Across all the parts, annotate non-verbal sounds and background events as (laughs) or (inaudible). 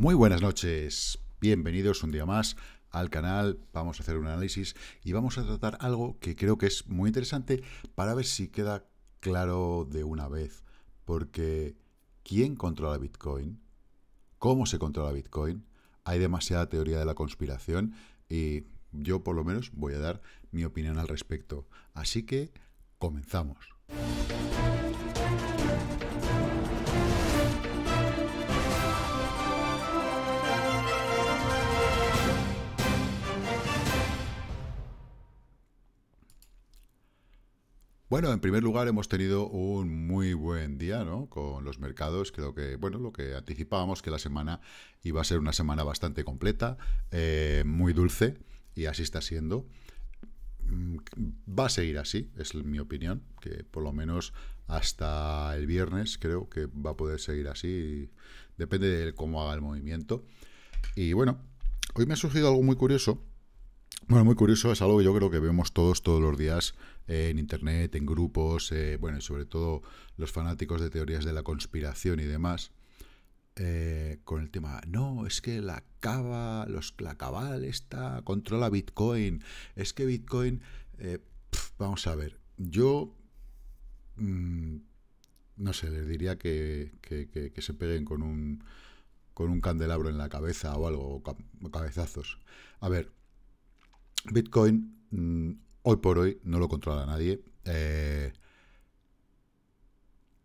Muy buenas noches, bienvenidos un día más al canal, vamos a hacer un análisis y vamos a tratar algo que creo que es muy interesante para ver si queda claro de una vez, porque ¿quién controla Bitcoin? ¿Cómo se controla Bitcoin? Hay demasiada teoría de la conspiración y yo por lo menos voy a dar mi opinión al respecto. Así que comenzamos. Bueno, en primer lugar hemos tenido un muy buen día ¿no? con los mercados. Creo que, bueno, lo que anticipábamos que la semana iba a ser una semana bastante completa, eh, muy dulce, y así está siendo. Mm, va a seguir así, es mi opinión, que por lo menos hasta el viernes creo que va a poder seguir así. Depende de cómo haga el movimiento. Y bueno, hoy me ha surgido algo muy curioso bueno, muy curioso, es algo que yo creo que vemos todos, todos los días eh, en internet, en grupos, eh, bueno, y sobre todo los fanáticos de teorías de la conspiración y demás, eh, con el tema, no, es que la cava, los, la cabal está, controla Bitcoin, es que Bitcoin, vamos a ver, yo, mm, no sé, les diría que, que, se peguen con un, con un candelabro en la cabeza o algo, cabezazos. A ver, Bitcoin mm, hoy por hoy no lo controla nadie. Eh,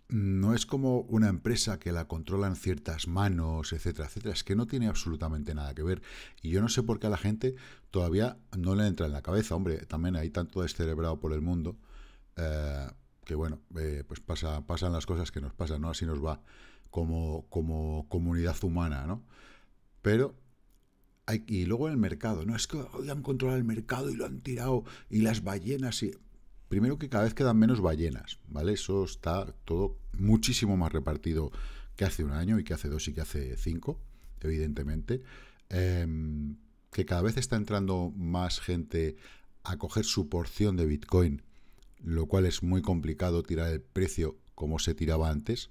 no es como una empresa que la controlan ciertas manos, etcétera, etcétera. Es que no tiene absolutamente nada que ver. Y yo no sé por qué a la gente todavía no le entra en la cabeza. Hombre, también hay tanto descerebrado por el mundo eh, que, bueno, eh, pues pasa, pasan las cosas que nos pasan, ¿no? Así nos va como, como comunidad humana, ¿no? Pero y luego el mercado, no es que hoy han controlado el mercado y lo han tirado y las ballenas y primero que cada vez quedan menos ballenas, ¿vale? Eso está todo muchísimo más repartido que hace un año y que hace dos y que hace cinco, evidentemente. Em, que cada vez está entrando más gente a coger su porción de Bitcoin, lo cual es muy complicado tirar el precio como se tiraba antes.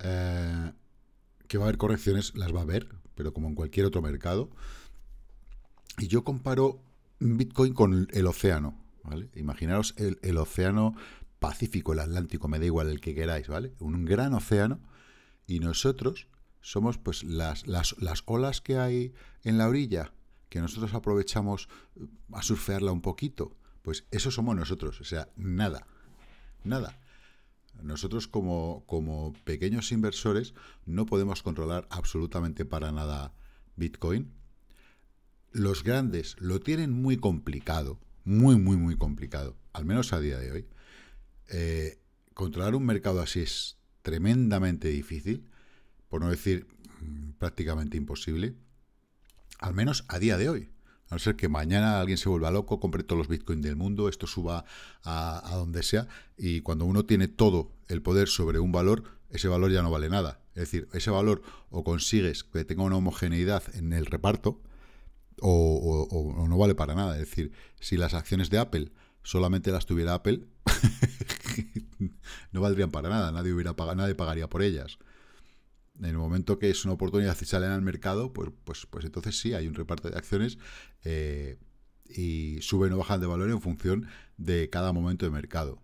Eh, que va a haber correcciones, las va a haber, pero como en cualquier otro mercado. Y yo comparo Bitcoin con el océano, ¿vale? Imaginaros el, el océano Pacífico, el Atlántico, me da igual el que queráis, ¿vale? Un gran océano y nosotros somos pues las, las, las olas que hay en la orilla, que nosotros aprovechamos eh, a surfearla un poquito, pues eso somos nosotros, o sea, nada, nada. Nosotros como, pequeños inversores no podemos controlar absolutamente para nada Bitcoin. Los grandes lo tienen muy complicado, muy, muy, muy complicado, al menos a día de hoy. Eh, controlar un mercado así es tremendamente difícil, por no decir mm, prácticamente imposible, al menos a día de hoy. A no ser que mañana alguien se vuelva loco, compre todos los bitcoins del mundo, esto suba a, donde sea, y cuando uno tiene todo el poder sobre un valor, ese valor ya no vale nada. Es decir, ese valor o consigues que tenga una homogeneidad en el reparto, o, no vale para nada. Es decir, si las acciones de Apple solamente las tuviera Apple, (laughs) no valdrían para nada, nadie, hubiera nadie pagaría por ellas. En el momento que es una oportunidad y salen al mercado, pues, pues, pues entonces sí, hay un reparto de acciones eh, y suben o bajan de valor en función de cada momento de mercado.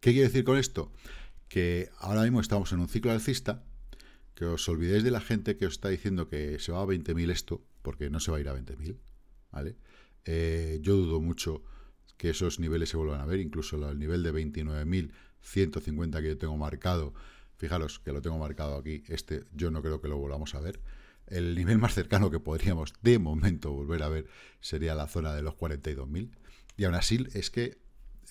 ¿Qué quiero decir con esto? Que ahora mismo estamos en un ciclo alcista, que os olvidéis de la gente que os está diciendo que se va a 20.000 esto, porque no se va a ir a 20.000, ¿vale? Eh, yo dudo mucho que esos niveles se vuelvan a ver, incluso el nivel de 29.150 que yo tengo marcado, Fijaros que lo tengo marcado aquí, este yo no creo que lo volvamos a ver. El nivel más cercano que podríamos de momento volver a ver sería la zona de los 42.000. Y aún así es que,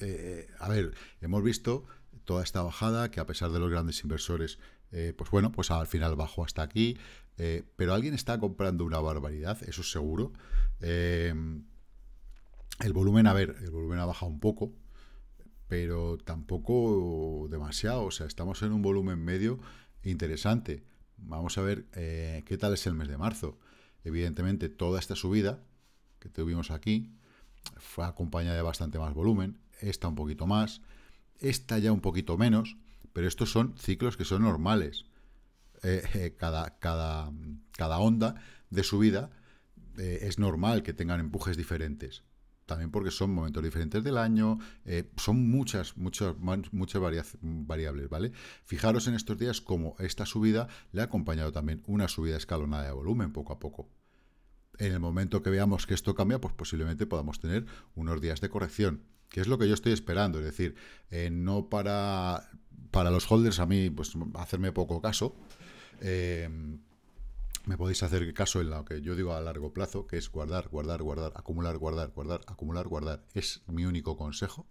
eh, a ver, hemos visto toda esta bajada que a pesar de los grandes inversores, eh, pues bueno, pues al final bajó hasta aquí. Eh, pero alguien está comprando una barbaridad, eso es seguro. el volumen, a ver, el volumen ha bajado un poco, pero tampoco demasiado. O sea, estamos en un volumen medio interesante. Vamos a ver eh, qué tal es el mes de marzo. Evidentemente, toda esta subida que tuvimos aquí fue acompañada de bastante más volumen. Esta un poquito más. Esta ya un poquito menos. Pero estos son ciclos que son normales. Eh, eh, cada onda de subida es normal que tengan empujes diferentes también porque son momentos diferentes del año, eh, son muchas, muchas, muchas variables, ¿vale? Fijaros en estos días como esta subida le ha acompañado también una subida escalonada de volumen poco a poco. En el momento que veamos que esto cambia, pues posiblemente podamos tener unos días de corrección, que es lo que yo estoy esperando, es decir, eh, no para, para los holders a mí, pues hacerme poco caso. Eh, me podéis hacer caso en lo que yo digo a largo plazo, que es guardar, guardar, guardar, acumular, guardar, guardar, acumular, guardar. Es mi único consejo.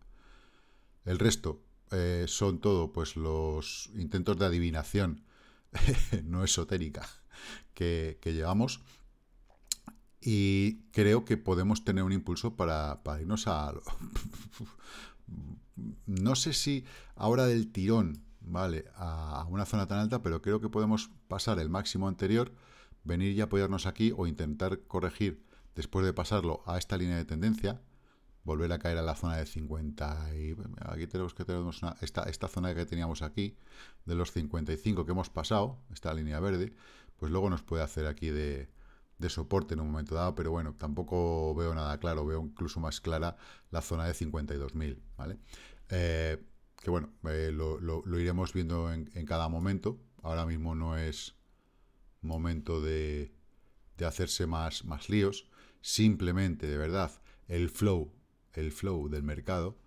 El resto eh, son todo, pues los intentos de adivinación (laughs) no esotérica que, llevamos. Y creo que podemos tener un impulso para, para irnos a... (laughs) no sé si ahora del tirón, ¿vale? A una zona tan alta, pero creo que podemos pasar el máximo anterior venir y apoyarnos aquí o intentar corregir después de pasarlo a esta línea de tendencia, volver a caer a la zona de 50 y aquí tenemos que tener esta, zona que teníamos aquí de los 55 que hemos pasado, esta línea verde, pues luego nos puede hacer aquí de, soporte en un momento dado, pero bueno, tampoco veo nada claro, veo incluso más clara la zona de 52.000, ¿vale? Eh, que bueno, eh, lo, iremos viendo en, en cada momento, ahora mismo no es momento de, hacerse más, más líos. Simplemente, de verdad, el flow, el flow del mercado,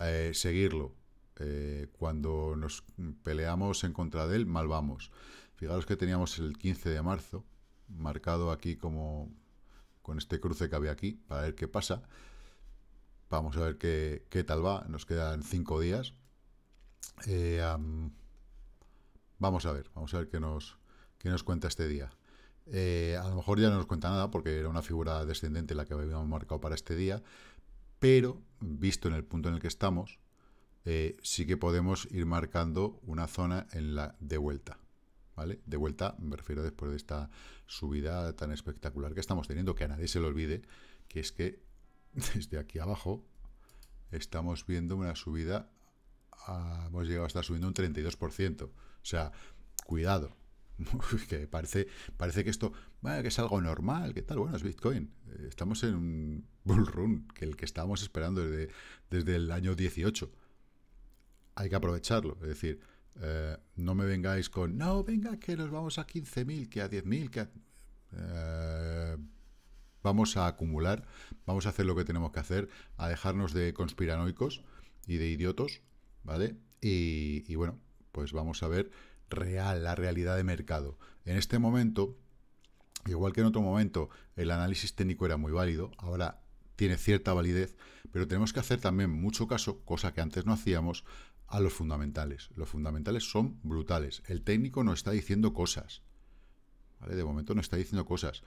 eh, seguirlo. Eh, cuando nos peleamos en contra de él, mal vamos. Fijaros que teníamos el 15 de marzo, marcado aquí como con este cruce que había aquí, para ver qué pasa. Vamos a ver qué, tal va. Nos quedan cinco días. Eh, vamos a ver, vamos a ver qué nos, ¿Qué nos cuenta este día? Eh, a lo mejor ya no nos cuenta nada porque era una figura descendente la que habíamos marcado para este día, pero visto en el punto en el que estamos, eh, sí que podemos ir marcando una zona en la de vuelta. ¿Vale? De vuelta, me refiero después de esta subida tan espectacular que estamos teniendo, que a nadie se le olvide, que es que (laughs) desde aquí abajo estamos viendo una subida, ah, hemos llegado a estar subiendo un 32%. O sea, cuidado, (laughs) que parece, parece que esto que es algo normal, que tal, bueno, es Bitcoin. Eh, estamos en un (laughs) bull run, que el que estábamos esperando desde, el año 18. Hay que aprovecharlo, es decir, eh, no me vengáis con, no, venga, que nos vamos a 15.000, que a 10.000, que eh, vamos a acumular, vamos a hacer lo que tenemos que hacer, a dejarnos de conspiranoicos y de idiotos, ¿vale? y bueno, pues vamos a ver real, la realidad de mercado. En este momento, igual que en otro momento, el análisis técnico era muy válido, ahora tiene cierta validez, pero tenemos que hacer también mucho caso, cosa que antes no hacíamos, a los fundamentales. Los fundamentales son brutales. El técnico no está diciendo cosas. De momento no está diciendo cosas.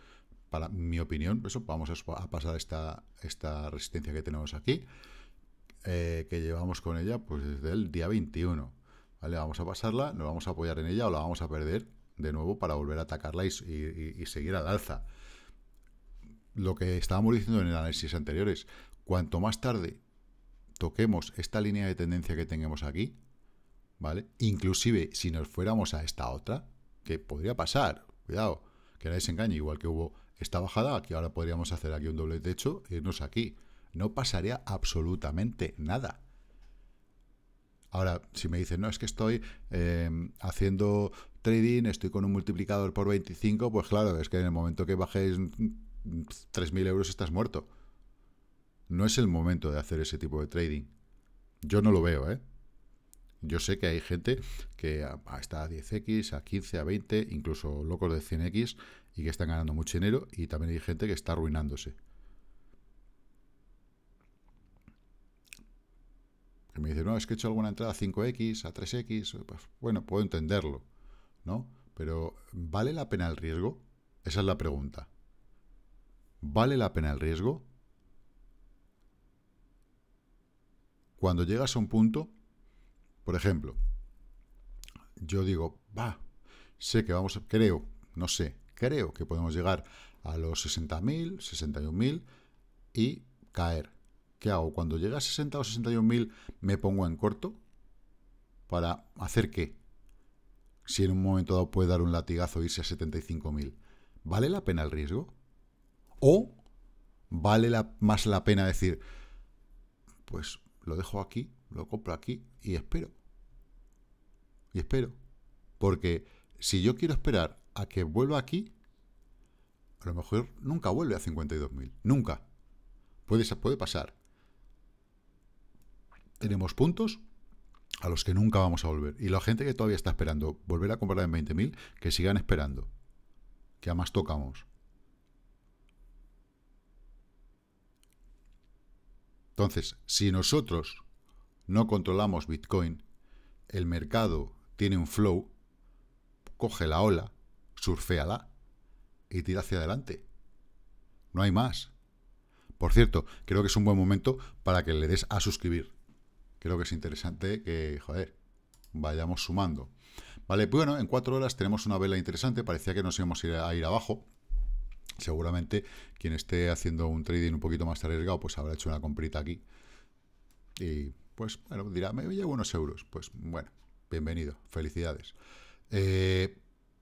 Para mi opinión, eso vamos a, pasar esta, esta resistencia que tenemos aquí, eh, que llevamos con ella pues desde el día 21. Vamos a pasarla, nos vamos a apoyar en ella o la vamos a perder de nuevo para volver a atacarla y, y seguir al alza. Lo que estábamos diciendo en el análisis anteriores, cuanto más tarde toquemos esta línea de tendencia que tenemos aquí, ¿vale? Inclusive si nos fuéramos a esta otra, que podría pasar, cuidado, que nadie se igual que hubo esta bajada, aquí ahora podríamos hacer aquí un doble techo, e irnos aquí. No pasaría absolutamente nada. Ahora, si me dicen, no, es que estoy eh, haciendo trading, estoy con un multiplicador por 25, pues claro, es que en el momento que bajes 3.000 mm, euros estás muerto. No es el momento de hacer ese tipo de trading. Yo no lo veo, ¿eh? Yo sé que hay gente que está a 10x, a 15, a 20, incluso locos de 100x y que están ganando mucho dinero y también hay gente que está arruinándose. me dice, no, es que he hecho alguna entrada a 5X, a 3X, pues, bueno, puedo entenderlo, ¿no? Pero ¿vale la pena el riesgo? Esa es la pregunta. ¿Vale la pena el riesgo? Cuando llegas a un punto, por ejemplo, yo digo, va, sé que vamos, creo, no sé, creo que podemos llegar a los 60.000, 61.000 y caer. ¿Qué hago? Cuando llega a 60 o 61.000 me pongo en corto para hacer qué? Si en un momento dado puede dar un latigazo e irse a mil, ¿Vale la pena el riesgo? ¿O vale más la pena decir, pues lo dejo aquí, lo compro aquí y espero? Y espero. Porque si yo quiero esperar a que vuelva aquí, a lo mejor nunca vuelve a 52.000. Nunca. Puede, puede pasar tenemos puntos a los que nunca vamos a volver. Y la gente que todavía está esperando volver a comprar en 20.000, que sigan esperando. Que más tocamos. Entonces, si nosotros no controlamos Bitcoin, el mercado tiene un flow, coge la ola, surféala y tira hacia adelante. No hay más. Por cierto, creo que es un buen momento para que le des a suscribir creo que es interesante que, joder, vayamos sumando. Vale, pues bueno, en cuatro horas tenemos una vela interesante, parecía que nos íbamos a ir, abajo. Seguramente quien esté haciendo un trading un poquito más arriesgado, pues habrá hecho una comprita aquí. Y pues, bueno, dirá, me llevo unos euros. Pues bueno, bienvenido, felicidades. Eh,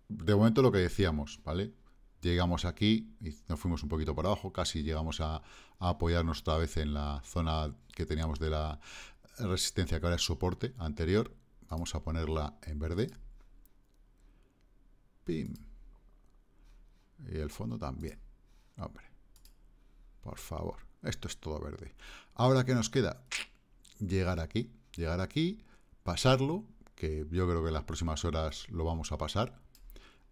de momento lo que decíamos, ¿vale? Llegamos aquí y nos fuimos un poquito para abajo, casi llegamos a apoyarnos otra vez en la zona que teníamos de la resistencia que ahora es soporte anterior, vamos a ponerla en verde. Y el fondo también. Hombre. Por favor. Esto es todo verde. Ahora, que nos queda? Llegar aquí. Llegar aquí, pasarlo, que yo creo que en las próximas horas lo vamos a pasar.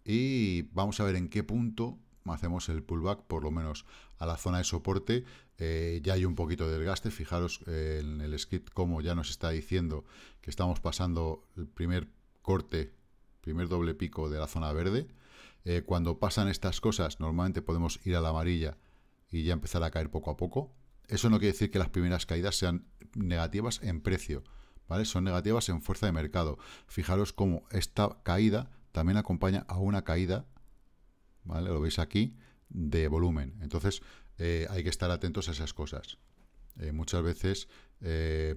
Y vamos a ver en qué punto hacemos el pullback, por lo menos a la zona de soporte eh, ya hay un poquito de desgaste. Fijaros eh, en el script como ya nos está diciendo que estamos pasando el primer corte, primer doble pico de la zona verde. Eh, cuando pasan estas cosas, normalmente podemos ir a la amarilla y ya empezar a caer poco a poco. Eso no quiere decir que las primeras caídas sean negativas en precio, ¿vale? Son negativas en fuerza de mercado. Fijaros cómo esta caída también acompaña a una caída, ¿vale? Lo veis aquí, de volumen. Entonces, eh, hay que estar atentos a esas cosas. Eh, muchas veces eh,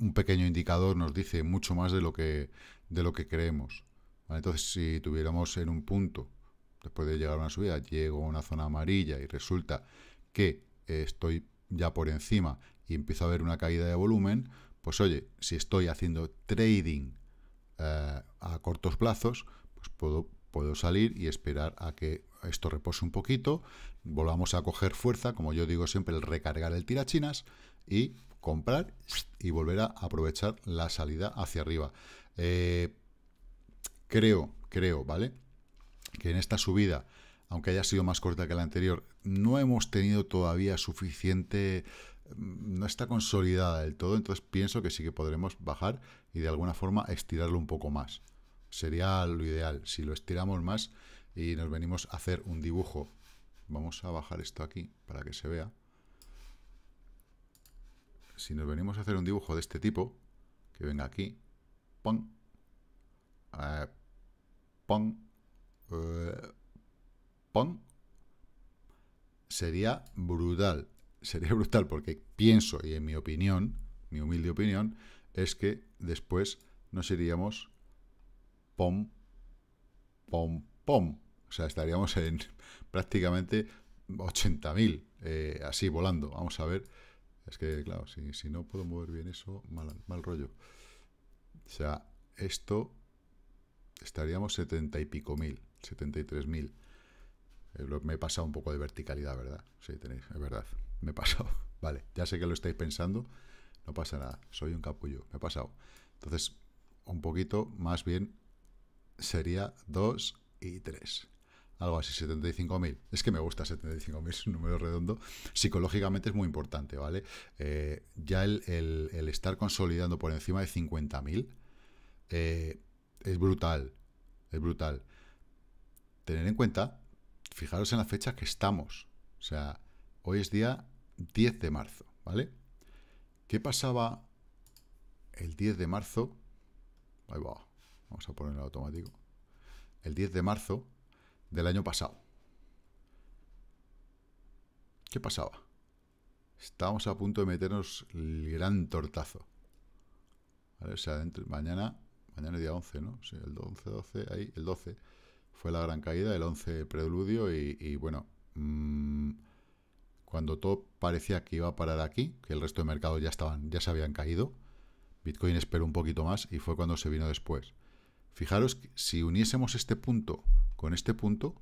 un pequeño indicador nos dice mucho más de lo que, de lo que creemos. Entonces, si tuviéramos en un punto, después de llegar a una subida, llego a una zona amarilla y resulta que estoy ya por encima y empiezo a ver una caída de volumen, pues oye, si estoy haciendo trading a cortos plazos, pues puedo, puedo salir y esperar a que esto repose un poquito, volvamos a coger fuerza, como yo digo siempre, el recargar el tirachinas y comprar y volver a aprovechar la salida hacia arriba. Eh, creo, creo, ¿vale? Que en esta subida, aunque haya sido más corta que la anterior, no hemos tenido todavía suficiente mm, no está consolidada del todo, entonces pienso que sí que podremos bajar y de alguna forma estirarlo un poco más. Sería lo ideal. Si lo estiramos más, y nos venimos a hacer un dibujo. Vamos a bajar esto aquí para que se vea. Si nos venimos a hacer un dibujo de este tipo, que venga aquí, pon eh, pong, eh, sería brutal. Sería (laughs) brutal porque pienso, y en mi opinión, mi humilde opinión, es que después nos iríamos pom, pom, pom. O sea, estaríamos en (laughs) prácticamente 80.000 eh, así volando. Vamos a ver. Es que, claro, si, no puedo mover bien eso, mal, rollo. O sea, esto estaríamos 70 y pico mil, 73 eh, me he pasado un poco de verticalidad, ¿verdad? Sí, tenéis, es verdad, me he pasado. (laughs) Vale, ya sé que lo estáis pensando, no pasa nada, soy un capullo, me he pasado. Entonces, un poquito más bien sería 2 y 3 algo así, 75.000. Es que me gusta 75.000, (laughs) es un número redondo. Psicológicamente es muy importante, ¿vale? Eh, ya el, estar consolidando por encima de 50.000 eh, es brutal, es brutal. Tener en cuenta, fijaros en la fecha que estamos. O sea, hoy es día 10 de marzo, ¿vale? ¿Qué pasaba el 10 de marzo? Ahí va, vamos a ponerlo automático. El 10 de marzo del año pasado. ¿Qué pasaba? Estábamos a punto de meternos el gran tortazo. O sea, mañana, mañana es día 11, ¿no? Sí, el 11, 12, ahí, el 12 fue la gran caída, el 11 preludio y, y bueno, mm, cuando todo parecía que iba a parar aquí, que el resto de mercados ya estaban, ya se habían caído, Bitcoin esperó un poquito más y fue cuando se vino después. Fijaros que si uniésemos este punto con este punto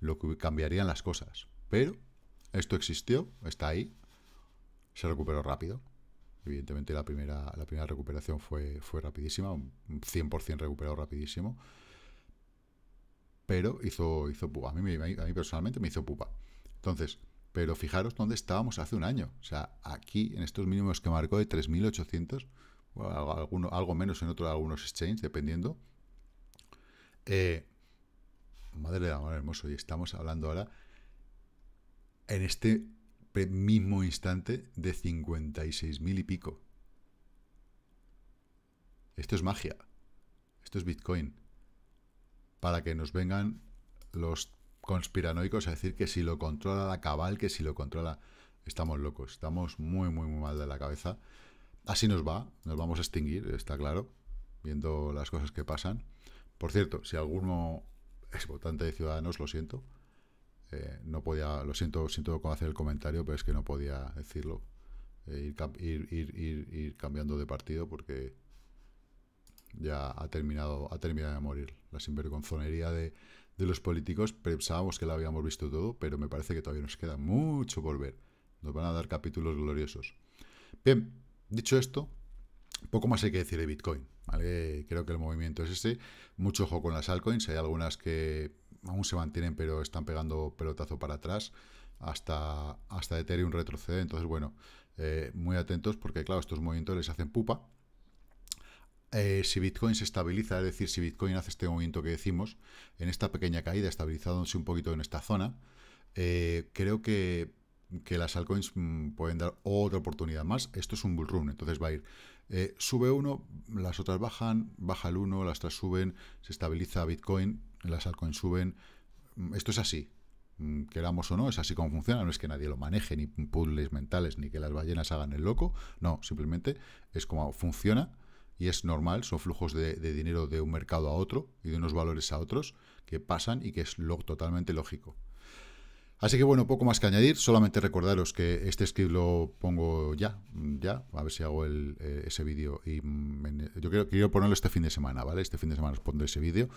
lo que cambiarían las cosas. Pero esto existió, está ahí, se recuperó rápido. Evidentemente la primera, la primera recuperación fue, fue rapidísima, un 100% recuperado rapidísimo. Pero hizo, hizo pupa. A mí, personalmente me hizo pupa. Entonces, pero fijaros dónde estábamos hace un año. O sea, aquí en estos mínimos que marcó de 3.800, o algo, algo menos en otro, algunos exchanges, dependiendo. Eh, madre de amor hermoso, y estamos hablando ahora, en este mismo instante, de 56.000 y pico. Esto es magia. Esto es Bitcoin. Para que nos vengan los conspiranoicos a decir que si lo controla la cabal, que si lo controla... Estamos locos, estamos muy, muy, muy mal de la cabeza. Así nos va, nos vamos a extinguir, está claro, viendo las cosas que pasan. Por cierto, si alguno es votante de Ciudadanos, lo siento. Eh, no podía, lo siento, siento hacer el comentario, pero es que no podía decirlo. Eh, ir, cambiando de partido porque ya ha terminado, ha de morir. La sinvergonzonería de, de los políticos, pensábamos que la habíamos visto todo, pero me parece que todavía nos queda mucho por ver. Nos van a dar capítulos gloriosos. Bien, dicho esto, poco más hay que decir de Bitcoin. Creo que el movimiento es ese Mucho ojo con las altcoins, hay algunas que aún se mantienen pero están pegando pelotazo para atrás. Hasta, hasta Ethereum retrocede, entonces bueno, eh, muy atentos porque claro, estos movimientos les hacen pupa. Eh, si Bitcoin se estabiliza, es decir, si Bitcoin hace este movimiento que decimos, en esta pequeña caída, estabilizándose un poquito en esta zona, eh, creo que, las altcoins mm, pueden dar otra oportunidad más. Esto es un bull entonces va a ir eh, sube uno, las otras bajan, baja el uno, las otras suben, se estabiliza Bitcoin, las altcoins suben. Mm, esto es así, mm, queramos o no, es así como funciona, no es que nadie lo maneje, ni puzzles mentales, ni que las ballenas hagan el loco, no, simplemente es como funciona y es normal, son flujos de, de dinero de un mercado a otro y de unos valores a otros que pasan y que es lo, totalmente lógico. Así que bueno, poco más que añadir, solamente recordaros que este script lo pongo ya, ya, a ver si hago eh, ese vídeo. y mm, Yo quiero, ponerlo este fin de semana, ¿vale? Este fin de semana os pondré ese vídeo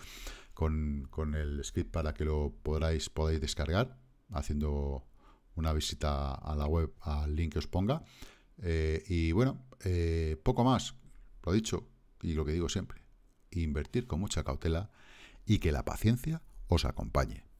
con, el script para que lo podráis, podáis descargar haciendo una visita a la web, al link que os ponga. Eh, y bueno, eh, poco más, lo dicho y lo que digo siempre, invertir con mucha cautela y que la paciencia os acompañe.